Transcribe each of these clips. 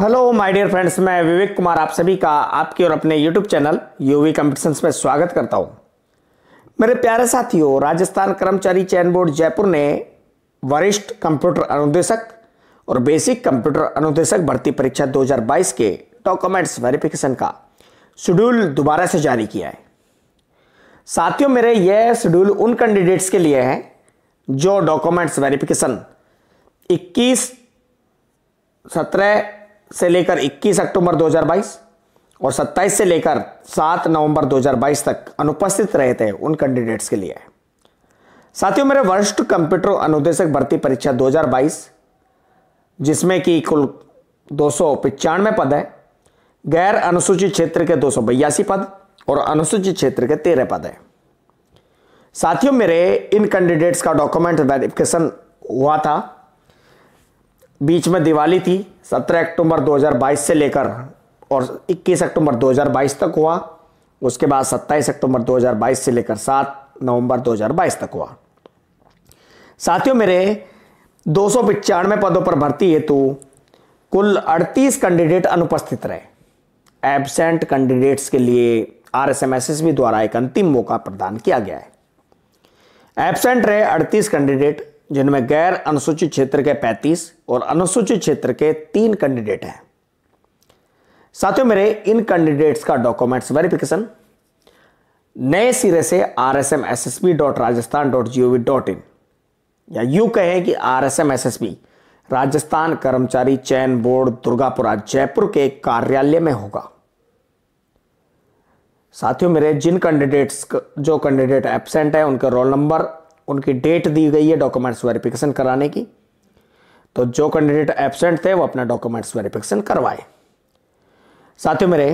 hello my dear friends मैं विवेक कुमार आप सभी का आपके और अपने यूट्यूब चैनल यूवी कॉम्पिटिशन्स में स्वागत करता हूं मेरे प्यारे साथियों राजस्थान कर्मचारी चयन बोर्ड जयपुर ने वरिष्ठ कंप्यूटर अनुदेशक और बेसिक कंप्यूटर अनुदेशक भर्ती परीक्षा 2022 के डॉक्यूमेंट्स वेरिफिकेशन का शेड्यूल दोबारा से जारी किया है साथियों मेरे यह शेड्यूल उन कैंडिडेट्स के लिए हैं जो डॉक्यूमेंट्स वेरिफिकेशन 21 सत्रह से लेकर 21 अक्टूबर 2022 और 27 से लेकर 7 नवंबर 2022 तक अनुपस्थित रहे थे उन कैंडिडेट्स के लिए साथियों मेरे वरिष्ठ कंप्यूटर अनुदेशक भर्ती परीक्षा 2022 जिसमें कि कुल दो पद है गैर अनुसूचित क्षेत्र के दो पद और अनुसूचित क्षेत्र के तेरह पद है साथियों मेरे इन कैंडिडेट्स का डॉक्यूमेंट वेरिफिकेशन हुआ था बीच में दिवाली थी 17 अक्टूबर 2022 से लेकर और 21 अक्टूबर 2022 तक हुआ उसके बाद 27 अक्टूबर 2022 से लेकर 7 नवंबर 2022 तक हुआ साथियों मेरे दो पदों पर भर्ती हेतु कुल 38 कैंडिडेट अनुपस्थित रहे एबसेंट कैंडिडेट्स के लिए आर भी द्वारा एक अंतिम मौका प्रदान किया गया है एबसेंट रहे 38 कैंडिडेट जिनमें गैर अनुसूचित क्षेत्र के 35 और अनुसूचित क्षेत्र के तीन कैंडिडेट हैं साथियों मेरे इन कैंडिडेट्स का डॉक्यूमेंट्स वेरिफिकेशन नए सिरे से R S M S S B dot Rajasthan dot G O V dot in या यू कहें कि R S M S S B Rajasthan कर्मचारी चयन बोर्ड दुर्गापुरा जयपुर के कार्यालय में होगा साथियों मेरे जिन कैंडिडेट्स जो कैंडिडेट एबसेंट हैं उनके रोल नंबर उनकी डेट दी गई है डॉक्यूमेंट्स वेरिफिकेशन कराने की तो जो कैंडिडेट एबसेंट थे वो अपना डॉक्यूमेंट्स वेरिफिकेशन करवाए साथियों मेरे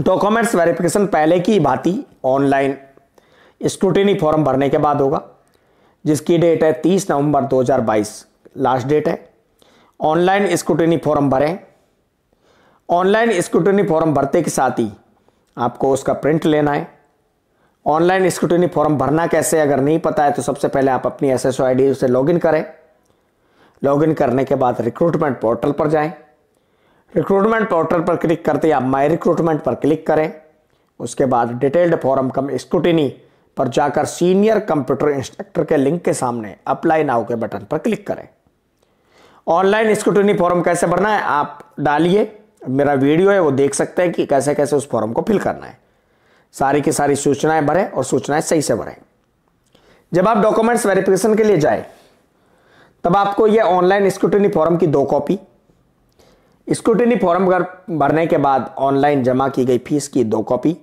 डॉक्यूमेंट्स वेरिफिकेशन पहले की भांति ऑनलाइन स्क्रूटिनी फॉर्म भरने के बाद होगा जिसकी डेट है 30 नवंबर 2022 लास्ट डेट है ऑनलाइन स्क्रूटिनी फॉर्म भरें ऑनलाइन स्क्रूटिनी फॉर्म भरते के साथ ही आपको उसका प्रिंट लेना है ऑनलाइन स्क्रूटनी फॉर्म भरना कैसे अगर नहीं पता है तो सबसे पहले आप अपनी एस एस आई डी से इन करें इन करने के बाद रिक्रूटमेंट पोर्टल पर जाएं रिक्रूटमेंट पोर्टल पर क्लिक करते ही आप माई रिक्रूटमेंट पर क्लिक करें उसके बाद डिटेल्ड फॉरम कम स्क्रूटिनी पर जाकर सीनियर कंप्यूटर इंस्ट्रक्टर के लिंक के सामने अप्लाई नाउ के बटन पर क्लिक करें ऑनलाइन स्क्रूटनी फॉर्म कैसे भरना है आप डालिए मेरा वीडियो है वो देख सकते हैं कि कैसे कैसे उस फॉर्म को फिल करना है सारी की सारी सूचनाएं भरें और सूचनाएं सही से भरें जब आप डॉक्यूमेंट्स वेरिफिकेशन के लिए जाए तब आपको यह ऑनलाइन स्क्रूटनी फॉर्म की दो कॉपी स्क्रूटनी फॉर्म भरने के बाद ऑनलाइन जमा की गई फीस की दो कॉपी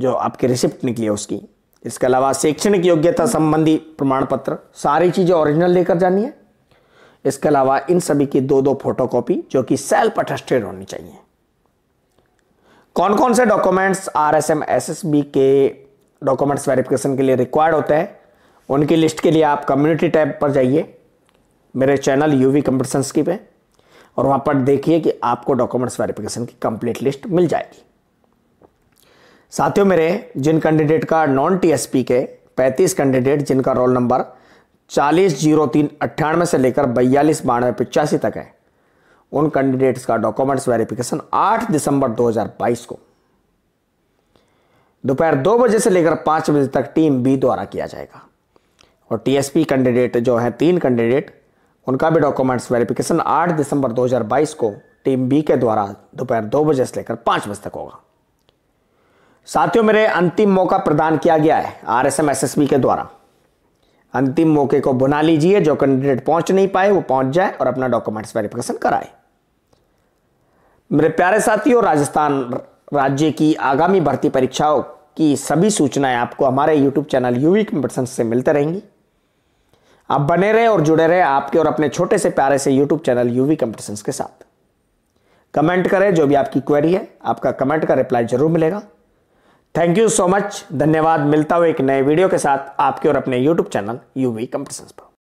जो आपकी रिसिप्ट निकली है उसकी इसके अलावा शैक्षणिक योग्यता संबंधी प्रमाण पत्र सारी चीज़ें ओरिजिनल लेकर जानी है इसके अलावा इन सभी की दो दो फोटो कॉपी जो कि सेल्फ अटेस्टेड होनी चाहिए कौन कौन से documents R S M S S B के डॉक्यूमेंट्स वेरिफिकेशन के लिए रिक्वायर्ड होते हैं उनकी लिस्ट के लिए आप कम्युनिटी टैब पर जाइए मेरे चैनल यू वी कंपटिशंस की पे और वहाँ पर देखिए कि आपको डॉक्यूमेंट्स वेरिफिकेशन की कंप्लीट लिस्ट मिल जाएगी साथियों मेरे जिन कैंडिडेट का नॉन टीएसपी के 35 कैंडिडेट जिनका रोल नंबर चालीस जीरो तीन अट्ठानवे से लेकर बयालीस बानवे पचासी तक है उन कैंडिडेट्स का डॉक्यूमेंट्स वेरिफिकेशन 8 दिसंबर 2022 को दोपहर दो बजे से लेकर पांच बजे तक टीम बी द्वारा किया जाएगा और टीएसपी कैंडिडेट जो है तीन कैंडिडेट उनका भी डॉक्यूमेंट्स वेरिफिकेशन 8 दिसंबर 2022 को टीम बी के द्वारा दोपहर दो बजे से लेकर पांच बजे तक होगा साथियों मेरे अंतिम मौका प्रदान किया गया है R S M S S B के द्वारा अंतिम मौके को बुना लीजिए जो कैंडिडेट पहुंच नहीं पाए वो पहुंच जाए और अपना डॉक्यूमेंट्स वेरिफिकेशन कराए मेरे प्यारे साथियों राजस्थान राज्य की आगामी भर्ती परीक्षाओं की सभी सूचनाएं आपको हमारे यूट्यूब चैनल यूवी कंपटिशन से मिलते रहेंगी आप बने रहे और जुड़े रहे आपके और अपने छोटे से प्यारे से यूट्यूब चैनल यूवी कंपटिशन के साथ कमेंट करें जो भी आपकी क्वेरी है आपका कमेंट का रिप्लाई जरूर मिलेगा थैंक यू सो मच धन्यवाद मिलता हुआ एक नए वीडियो के साथ आपके और अपने यूट्यूब चैनल यूवी कंपटिशन पर